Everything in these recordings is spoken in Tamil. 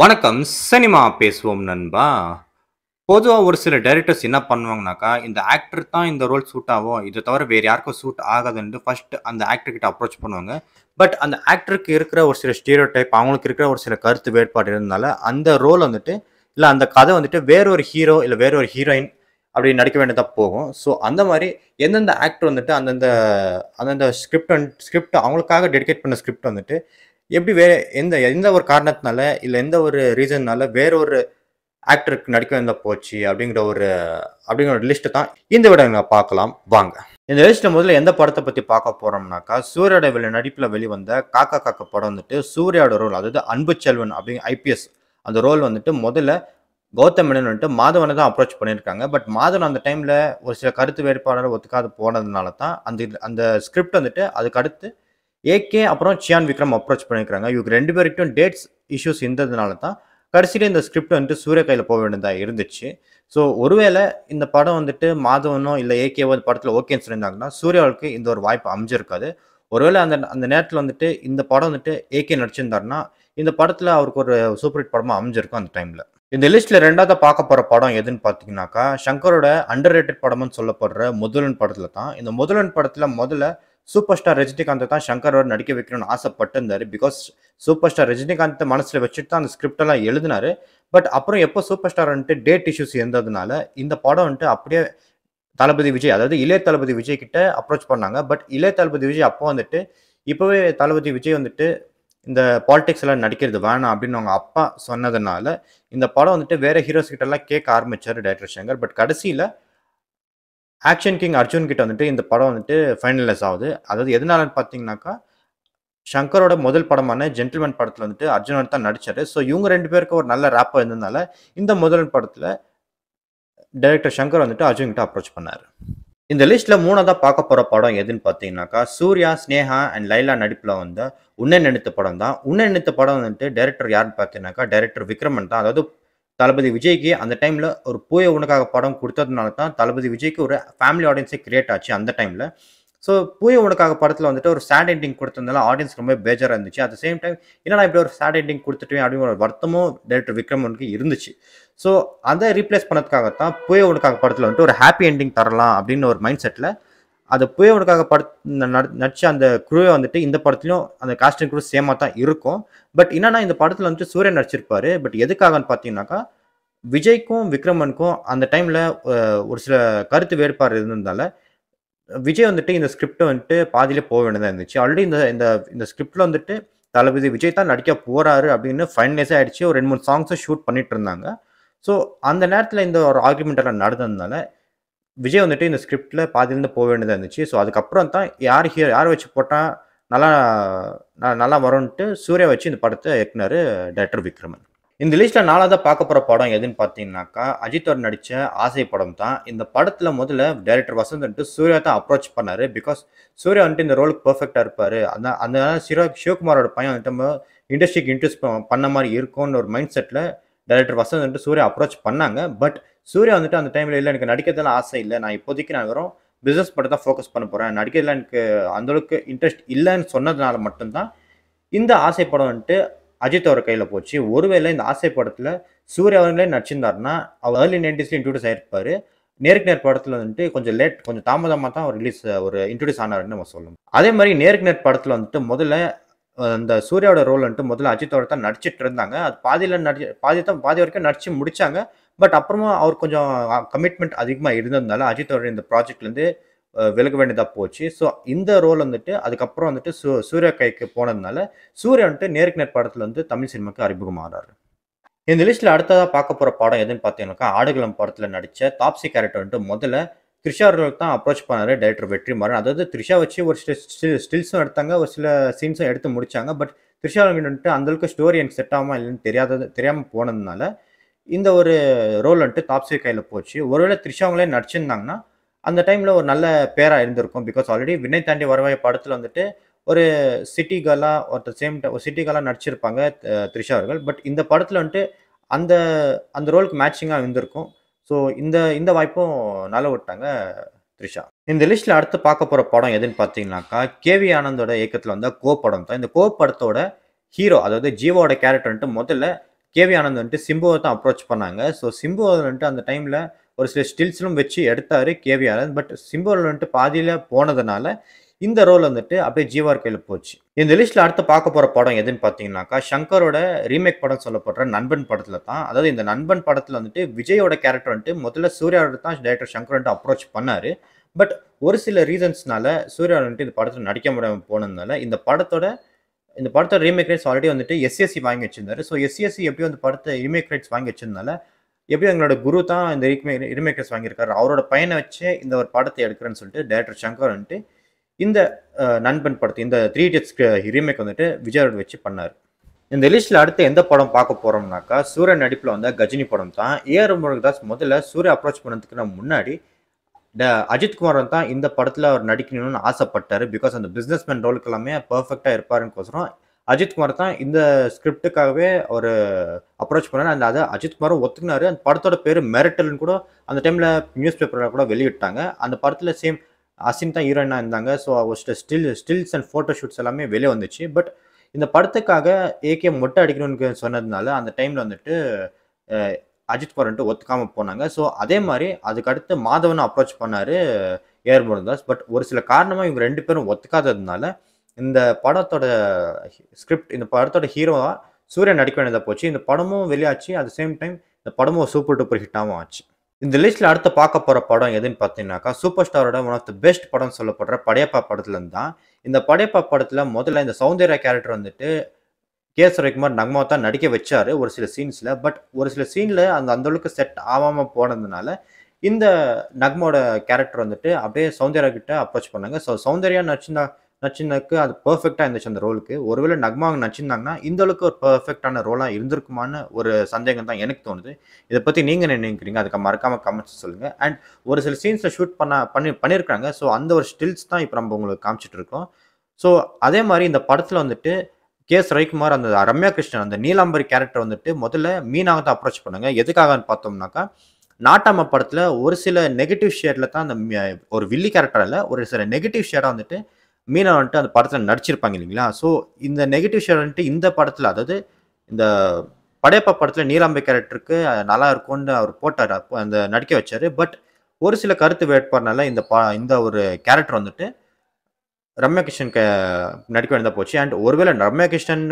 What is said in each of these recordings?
வணக்கம் சினிமா பேசுவோம் நண்பா பொதுவாக ஒரு சில டைரக்டர்ஸ் என்ன பண்ணுவாங்கனாக்கா இந்த ஆக்டர் தான் இந்த ரோல் சூட் ஆகும் இதை தவிர வேறு யாருக்கும் சூட் ஆகாதுன்ட்டு ஃபர்ஸ்ட் அந்த கிட்ட அப்ரோச் பண்ணுவாங்க பட் அந்த ஆக்டருக்கு இருக்கிற ஒரு சில ஸ்டீரியோ டைப் அவங்களுக்கு இருக்கிற ஒரு சில கருத்து வேறுபாடு இருந்தால அந்த ரோல் வந்துட்டு இல்லை அந்த கதை வந்துட்டு வேற ஒரு ஹீரோ இல்லை வேற ஒரு ஹீரோயின் அப்படி நடிக்க வேண்டியதாக போகும் ஸோ அந்த மாதிரி எந்தெந்த ஆக்டர் வந்துட்டு அந்தந்த அந்தந்த ஸ்கிரிப்ட் ஸ்கிரிப்ட் அவங்களுக்காக டெடிகேட் பண்ண ஸ்கிரிப்ட் வந்துட்டு எப்படி வே எந்த எந்த ஒரு காரணத்தினால இல்லை எந்த ஒரு ரீசன்னால வேற ஒரு ஆக்டருக்கு நடிக்க வந்த போச்சு அப்படிங்கிற ஒரு அப்படிங்கிற ஒரு லிஸ்ட்டு தான் இந்த விட பார்க்கலாம் வாங்க இந்த லிஸ்ட்டை முதல்ல எந்த படத்தை பற்றி பார்க்க போகிறோம்னாக்கா சூர்யாவோட வெளி நடிப்பில் வெளிவந்த காக்கா காக்க படம் வந்துட்டு சூர்யாவோட ரோல் அதாவது அன்பு செல்வன் அப்படிங்கிற ஐபிஎஸ் அந்த ரோல் வந்துட்டு முதல்ல கௌதம் மேனன் வந்துட்டு மாதவனை தான் அப்ரோச் பண்ணியிருக்காங்க பட் மாதவன் அந்த டைமில் ஒரு சில கருத்து வேறுபாடு ஒத்துக்காது போனதுனால தான் அந்த அந்த ஸ்கிரிப்ட் வந்துட்டு அதுக்கு அடுத்து ஏகே அப்புறம் சியான் விக்ரம் அப்ரோச் பண்ணியிருக்காங்க இவங்க ரெண்டு பேருக்கிட்டும் டேட்ஸ் இஷ்யூஸ் இருந்ததுனால தான் கடைசியில் இந்த ஸ்கிரிப்ட் வந்துட்டு சூரிய கையில் போக வேண்டியதாக இருந்துச்சு ஸோ ஒருவேளை இந்த படம் வந்துட்டு மாதவனோ இல்லை ஏகேவோ படத்தில் ஓகேன்னு சொல்லியிருந்தாங்கன்னா சூர்யாவுக்கு இந்த ஒரு வாய்ப்பு அமைஞ்சிருக்காது ஒருவேளை அந்த அந்த நேரத்தில் வந்துட்டு இந்த படம் வந்துட்டு ஏகே நடிச்சிருந்தாருன்னா இந்த படத்தில் அவருக்கு ஒரு சூப்பர் ஹிட் படமாக அமைஞ்சிருக்கும் அந்த டைமில் இந்த லிஸ்ட்டில் ரெண்டாவது பார்க்க போகிற படம் எதுன்னு பார்த்தீங்கன்னாக்கா சங்கரோட அண்டர் ரேட்டட் படம்னு சொல்லப்படுற முதலன் படத்தில் தான் இந்த முதலன் படத்தில் முதல்ல சூப்பர் ஸ்டார் ரஜினிகாந்தை தான் சங்கர் அவர் நடிக்க வைக்கணும்னு ஆசைப்பட்டிருந்தாரு பிகாஸ் சூப்பர் ஸ்டார் ரஜினிகாந்த் மனசில் வச்சுட்டு தான் அந்த ஸ்கிரிப்டெல்லாம் எழுதினாரு பட் அப்புறம் எப்போ சூப்பர் ஸ்டார் வந்துட்டு டேட் இஷ்யூஸ் இருந்ததுனால இந்த படம் வந்துட்டு அப்படியே தளபதி விஜய் அதாவது இளைய தளபதி விஜய் கிட்ட அப்ரோச் பண்ணாங்க பட் இளைய தளபதி விஜய் அப்போ வந்துட்டு இப்போவே தளபதி விஜய் வந்துட்டு இந்த பாலிடிக்ஸ் எல்லாம் நடிக்கிறது வேணாம் அப்படின்னு அவங்க அப்பா சொன்னதுனால இந்த படம் வந்துட்டு வேற ஹீரோஸ் கிட்ட எல்லாம் கேட்க ஆரம்பிச்சாரு டைரக்டர் சங்கர் பட் கடைசியில் ஆக்ஷன் கிங் அர்ஜுன் கிட்ட வந்துட்டு இந்த படம் வந்துட்டு ஃபைனலைஸ் ஆகுது அதாவது எதனாலன்னு பார்த்தீங்கன்னாக்கா ஷங்கரோட முதல் படமான ஜென்டில்மேன் படத்தில் வந்துட்டு அர்ஜுன் தான் நடித்தார் ஸோ இவங்க ரெண்டு பேருக்கு ஒரு நல்ல ரேப்பாக இருந்ததுனால இந்த முதல் படத்தில் டைரக்டர் ஷங்கர் வந்துட்டு அர்ஜுன் கிட்ட அப்ரோச் பண்ணார் இந்த லிஸ்ட்டில் மூணாவதாக பார்க்க போகிற படம் எதுன்னு பார்த்தீங்கன்னாக்கா சூர்யா ஸ்னேஹா அண்ட் லைலா நடிப்பில் வந்த உன்னை நினைத்த படம் தான் உன்னை நினைத்த படம் வந்துட்டு டைரக்டர் யாருன்னு பார்த்தீங்கன்னாக்கா டைரக்டர் விக்ரமன் தான் அதாவது தளபதி விஜய்க்கு அந்த டைமில் ஒரு பூய உனக்காக படம் கொடுத்ததுனால தான் தளபதி விஜய்க்கு ஒரு ஃபேமிலி ஆடியன்ஸே கிரியேட் ஆச்சு அந்த டைமில் ஸோ பூய உனக்காக படத்தில் வந்துட்டு ஒரு சேட் எண்டிங் கொடுத்ததுனால ஆடியன்ஸ் ரொம்ப பேஜராக இருந்துச்சு அட் சேம் டைம் என்னென்னா இப்படி ஒரு சேட் எண்டிங் கொடுத்துட்டேன் அப்படிங்கிற ஒரு வருத்தமும் டேரக்டர் விக்ரமனுக்கு இருந்துச்சு ஸோ அதை ரீப்ளேஸ் பண்ணதுக்காகத்தான் பூய உனக்காக படத்தில் வந்துட்டு ஒரு ஹாப்பி எண்டிங் தரலாம் அப்படின்னு ஒரு மைண்ட் செட்டில் அதை புயவனுக்காக பட நடிச்ச அந்த குழுவை வந்துட்டு இந்த படத்துலையும் அந்த காஸ்டிங் குழு சேமாக தான் இருக்கும் பட் என்னன்னா இந்த படத்தில் வந்துட்டு சூரியன் நடிச்சிருப்பாரு பட் எதுக்காகன்னு பார்த்தீங்கன்னாக்கா விஜய்க்கும் விக்ரமனுக்கும் அந்த டைமில் ஒரு சில கருத்து வேறுபாடு இருந்ததுனால விஜய் வந்துட்டு இந்த ஸ்கிரிப்டை வந்துட்டு பாதியிலே போக வேண்டியதாக இருந்துச்சு ஆல்ரெடி இந்த இந்த இந்த ஸ்கிரிப்டில் வந்துட்டு தளபதி விஜய் தான் நடிக்க போறாரு அப்படின்னு ஃபைனலைஸ் ஆயிடுச்சு ஒரு ரெண்டு மூணு சாங்ஸும் ஷூட் பண்ணிட்டு இருந்தாங்க ஸோ அந்த நேரத்தில் இந்த ஒரு ஆர்குமெண்ட் எல்லாம் நடந்ததுனால விஜய் வந்துட்டு இந்த ஸ்கிரிப்டில் பாதிலேருந்து போக வேண்டியதாக இருந்துச்சு ஸோ அதுக்கப்புறம் தான் யார் ஹீரோ யார் வச்சு போட்டால் நல்லா நல்லா வரும்ன்ட்டு சூர்யா வச்சு இந்த படத்தை இயக்குனர் டேரக்டர் விக்ரமன் இந்த லிஸ்ட்டில் நாலாவதாக பார்க்க போகிற படம் எதுன்னு பார்த்தீங்கன்னாக்கா அஜித்தோர் நடித்த ஆசை படம் தான் இந்த படத்தில் முதல்ல டைரக்டர் வசந்த் வந்துட்டு சூர்யா தான் அப்ரோச் பண்ணார் பிகாஸ் சூர்யா வந்துட்டு இந்த ரோலுக்கு பர்ஃபெக்டாக இருப்பார் அந்த அந்த சிவ சிவகுமாரோட பையன் வந்துட்டு நம்ம இண்டஸ்ட்ரிக்கு இன்ட்ரெஸ்ட் பண்ண மாதிரி இருக்கும்னு ஒரு மைண்ட் செட்டில் டேரக்டர் வசந்த் வந்துட்டு சூர்யா அப்ரோச் பண்ணாங்க பட் சூர்யா வந்துட்டு அந்த டைமில் இல்லை எனக்கு நடிக்கிறதுலாம் ஆசை இல்லை நான் இப்போதைக்கு நான் வெறும் பிஸ்னஸ் படம் தான் ஃபோக்கஸ் பண்ண போகிறேன் நடிக்கிறதுல எனக்கு அந்தளவுக்கு இன்ட்ரெஸ்ட் இல்லைன்னு சொன்னதுனால மட்டும்தான் இந்த ஆசை படம் வந்துட்டு அஜித் அவர் கையில் போச்சு ஒருவேளை இந்த ஆசை படத்தில் சூர்யா அவர்களே நடிச்சிருந்தாருன்னா அவர் ஏர்லி நைன்டிஸ்ல இன்ட்ரடியூஸ் ஆயிருப்பாரு நேருக்கு நேர் படத்தில் வந்துட்டு கொஞ்சம் லேட் கொஞ்சம் தாமதமாக தான் அவர் ரிலீஸ் ஒரு இன்ட்ரடியூஸ் ஆனாருன்னு நம்ம சொல்லணும் அதே மாதிரி நேருக்கு நேர் படத்தில் வந்துட்டு முதல்ல அந்த சூர்யாவோட ரோல் வந்துட்டு முதல்ல அஜித்தோட தான் நடிச்சிட்டு இருந்தாங்க அது பாதியில் நடி பாதி தான் பாதி வரைக்கும் நடிச்சு முடிச்சாங்க பட் அப்புறமா அவர் கொஞ்சம் கமிட்மெண்ட் அதிகமாக இருந்ததுனால அஜித்தோட இந்த ப்ராஜெக்ட்லேருந்து விலக வேண்டியதாக போச்சு ஸோ இந்த ரோல் வந்துட்டு அதுக்கப்புறம் வந்துட்டு சூ சூர்யா கைக்கு போனதுனால சூர்யா வந்துட்டு நேருக்கு நேர் படத்தில் வந்து தமிழ் சினிமாக்கு அறிமுகமாகிறாரு இந்த லிஸ்ட்டில் அடுத்ததாக பார்க்க போகிற படம் எதுன்னு பார்த்தீங்கன்னாக்கா ஆடுகளம் படத்தில் நடித்த தாப்சி கேரக்டர் வந்துட்டு முதல்ல த்ரிஷா அவர்களுக்கு தான் அப்ரோச் பண்ணார் டேரக்டர் வெற்றிமாறன் அதாவது த்ரிஷா வச்சு ஒரு ஸ்டில் ஸ்டில்ஸும் எடுத்தாங்க ஒரு சில சீன்ஸும் எடுத்து முடித்தாங்க பட் த்ரிஷா வந்துட்டு அந்தளவுக்கு ஸ்டோரி எனக்கு செட் ஆகாமல் இல்லைன்னு தெரியாதது தெரியாமல் போனதுனால இந்த ஒரு ரோல் வந்துட்டு தாப்ஸி கையில் போச்சு ஒருவேளை த்ரிஷா அவங்களே நடிச்சிருந்தாங்கன்னா அந்த டைமில் ஒரு நல்ல பேராக இருந்திருக்கும் பிகாஸ் ஆல்ரெடி வினை தாண்டி வரவாய் படத்தில் வந்துட்டு ஒரு சிட்டி கேர்லாக ஒருத்தர் சேம் சிட்டி கேர்லாக நடிச்சிருப்பாங்க த்ரிஷா அவர்கள் பட் இந்த படத்தில் வந்துட்டு அந்த அந்த ரோலுக்கு மேட்சிங்காக இருந்திருக்கும் ஸோ இந்த இந்த வாய்ப்பும் நல்ல விட்டாங்க த்ரிஷா இந்த லிஸ்ட்டில் அடுத்து பார்க்க போகிற படம் எதுன்னு பார்த்தீங்கன்னாக்கா கேவி ஆனந்தோட இயக்கத்தில் வந்த கோ படம் தான் இந்த கோ படத்தோட ஹீரோ அதாவது ஜீவோட கேரக்டர் வந்துட்டு முதல்ல கேவி ஆனந்த் வந்துட்டு சிம்புவை தான் அப்ரோச் பண்ணாங்க ஸோ சிம்புவில் வந்துட்டு அந்த டைமில் ஒரு சில ஸ்டில்ஸ்லும் வச்சு எடுத்தார் கேவி ஆனந்த் பட் சிம்புவில் வந்துட்டு பாதியில் போனதுனால இந்த ரோல் வந்துட்டு அப்படியே ஜீவார் கையில் போச்சு இந்த லிஸ்ட்ல அடுத்து பார்க்க போகிற படம் எதுன்னு பார்த்தீங்கன்னாக்கா சங்கரோட ரீமேக் படம் சொல்லப்படுற நண்பன் படத்தில் தான் அதாவது இந்த நண்பன் படத்தில் வந்துட்டு விஜயோட கேரக்டர் வந்துட்டு முதல்ல சூர்யாவோட தான் டேரக்டர் சங்கர் வந்துட்டு அப்ரோச் பண்ணார் பட் ஒரு சில ரீசன்ஸ்னால சூர்யா வந்துட்டு இந்த படத்தில் நடிக்க முடியாமல் போனதுனால இந்த படத்தோட இந்த படத்தோட ரீமேக் ரைட்ஸ் ஆல்ரெடி வந்துட்டு எஸ்எஸ்சி வாங்கி வச்சிருந்தாரு ஸோ எஸ்சிஎஸ்சி எப்படி அந்த படத்தை ரீமேக் ரைட்ஸ் வாங்கி வச்சிருந்தால எப்படி எங்களோட குரு தான் இந்த ரீமேக் ரைட்ஸ் வாங்கியிருக்காரு அவரோட பையனை வச்சு இந்த ஒரு படத்தை எடுக்கிறேன்னு சொல்லிட்டு டேரக்டர் சங்கர் வந்துட்டு இந்த நண்பன் படத்தை இந்த த்ரீ இடியட்ஸ் ரீமேக் வந்துட்டு விஜயோட வச்சு பண்ணார் இந்த லிஸ்டில் அடுத்து எந்த படம் பார்க்க போகிறோம்னாக்கா சூரிய நடிப்பில் வந்த கஜினி படம் தான் ஏஆர் முருகதாஸ் முதல்ல சூரிய அப்ரோச் பண்ணதுக்கு நான் முன்னாடி அஜித் குமாரன் தான் இந்த படத்தில் அவர் நடிக்கணும்னு ஆசைப்பட்டார் பிகாஸ் அந்த பிஸ்னஸ் மேன் ரோலுக்கு எல்லாமே பர்ஃபெக்டாக இருப்பாருன்னு அஜித் குமார் தான் இந்த ஸ்கிரிப்டுக்காகவே அவர் அப்ரோச் பண்ணார் அந்த அதை அஜித் குமாரும் ஒத்துக்கினாரு அந்த படத்தோட பேர் மெரிட்டல்னு கூட அந்த டைமில் நியூஸ் பேப்பரில் கூட வெளியிட்டாங்க அந்த படத்தில் சேம் அசின் தான் ஹீரோயினாக இருந்தாங்க ஸோ அவர் still stills and photo shoots எல்லாமே வெளியே வந்துச்சு பட் இந்த படத்துக்காக ஏகே மொட்டை அடிக்கணும்னு சொன்னதுனால அந்த டைமில் வந்துட்டு அஜித் குமார்ன்ட்டு ஒத்துக்காமல் போனாங்க ஸோ அதே மாதிரி அதுக்கடுத்து மாதவன் அப்ரோச் பண்ணார் ஏர் முருகதாஸ் பட் ஒரு சில காரணமாக இவங்க ரெண்டு பேரும் ஒத்துக்காததுனால இந்த படத்தோட ஸ்கிரிப்ட் இந்த படத்தோட ஹீரோவாக சூரியன் நடிக்க வேண்டியதாக போச்சு இந்த படமும் வெளியாச்சு அட் சேம் டைம் இந்த படமும் சூப்பர் டூப்பர் ஹிட்டாகவும் ஆச்சு இந்த லிஸ்ட்ல அடுத்து பார்க்க போகிற படம் எதுன்னு பார்த்தீங்கன்னாக்கா சூப்பர் ஸ்டாரோட ஒன் ஆஃப் த பெஸ்ட் படம் சொல்லப்படுற படையப்பா படத்துல தான் இந்த படையப்பா படத்தில் முதல்ல இந்த சௌந்தர்யா கேரக்டர் வந்துட்டு கே சுரேகுமார் நக்மா தான் நடிக்க வச்சாரு ஒரு சில சீன்ஸில் பட் ஒரு சில சீனில் அந்த அந்த அளவுக்கு செட் ஆகாம போனதுனால இந்த நக்மோட கேரக்டர் வந்துட்டு அப்படியே சௌந்தர்யா கிட்ட அப்ரோச் பண்ணாங்க ஸோ சௌந்தர்யா நடிச்சிருந்தா நச்சினுக்கு அது பர்ஃபெக்டாக இருந்துச்சு அந்த ரோலுக்கு ஒருவேளை நக்மாங் நச்சுருந்தாங்கன்னா இந்த அளவுக்கு ஒரு பர்ஃபெக்டான ரோலாக இருந்திருக்குமான ஒரு சந்தேகம் தான் எனக்கு தோணுது இதை பற்றி நீங்கள் என்ன நினைக்கிறீங்க அதுக்கு மறக்காமல் கமெண்ட்ஸ் சொல்லுங்கள் அண்ட் ஒரு சில சீன்ஸில் ஷூட் பண்ண பண்ணி பண்ணியிருக்காங்க ஸோ அந்த ஒரு ஸ்டில்ஸ் தான் இப்போ நம்ம உங்களுக்கு காமிச்சிட்டு இருக்கோம் ஸோ அதே மாதிரி இந்த படத்தில் வந்துட்டு கே எஸ் ரவிக்குமார் அந்த ரம்யா கிருஷ்ணன் அந்த நீலாம்பரி கேரக்டர் வந்துட்டு முதல்ல மீனாக தான் அப்ரோச் பண்ணுங்க எதுக்காகன்னு பார்த்தோம்னாக்கா நாட்டாம படத்தில் ஒரு சில நெகட்டிவ் ஷேடில் தான் அந்த ஒரு வில்லி கேரக்டர் இல்லை ஒரு சில நெகட்டிவ் ஷேடாக வந்துட்டு மீனா வந்துட்டு அந்த படத்தில் நடிச்சிருப்பாங்க இல்லைங்களா ஸோ இந்த நெகட்டிவ் ஷேட் வந்துட்டு இந்த படத்தில் அதாவது இந்த படையப்பா படத்தில் நீலாம்பை கேரக்டருக்கு நல்லா இருக்கும்னு அவர் போட்டார் அப்போ அந்த நடிக்க வச்சார் பட் ஒரு சில கருத்து வேட்பாடுனால இந்த பா இந்த ஒரு கேரக்டர் வந்துட்டு கிருஷ்ணன் கே நடிக்க வேண்டியதாக போச்சு அண்ட் ஒருவேளை கிருஷ்ணன்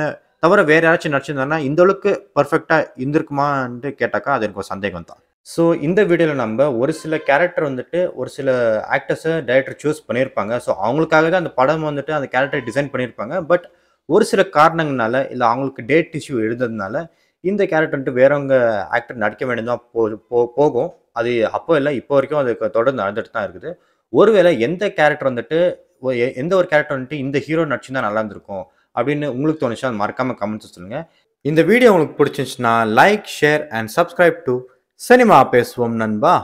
தவிர வேறு யாராச்சும் நடிச்சிருந்தாங்கன்னா இந்த அளவுக்கு பர்ஃபெக்டாக இருந்திருக்குமான்ட்டு கேட்டாக்கா அது எனக்கு ஒரு சந்தேகம் தான் ஸோ இந்த வீடியோவில் நம்ம ஒரு சில கேரக்டர் வந்துட்டு ஒரு சில ஆக்டர்ஸை டைரக்டர் சூஸ் பண்ணியிருப்பாங்க ஸோ அவங்களுக்காக தான் அந்த படம் வந்துட்டு அந்த கேரக்டர் டிசைன் பண்ணியிருப்பாங்க பட் ஒரு சில காரணங்களால இல்லை அவங்களுக்கு டேட் இஷ்யூ எழுந்ததுனால இந்த கேரக்டர் வந்துட்டு வேறவங்க ஆக்டர் நடிக்க வேண்டியதான் போ போகும் அது அப்போ இல்லை இப்போ வரைக்கும் அது தொடர்ந்து நடந்துட்டு தான் இருக்குது ஒருவேளை எந்த கேரக்டர் வந்துட்டு எந்த ஒரு கேரக்டர் வந்துட்டு இந்த ஹீரோ தான் நல்லா இருந்திருக்கும் அப்படின்னு உங்களுக்கு தோணுச்சா மறக்காமல் கமெண்ட்ஸ் சொல்லுங்கள் இந்த வீடியோ உங்களுக்கு பிடிச்சிருந்துச்சுன்னா like share and subscribe to cinema பேசுவோம் நண்பா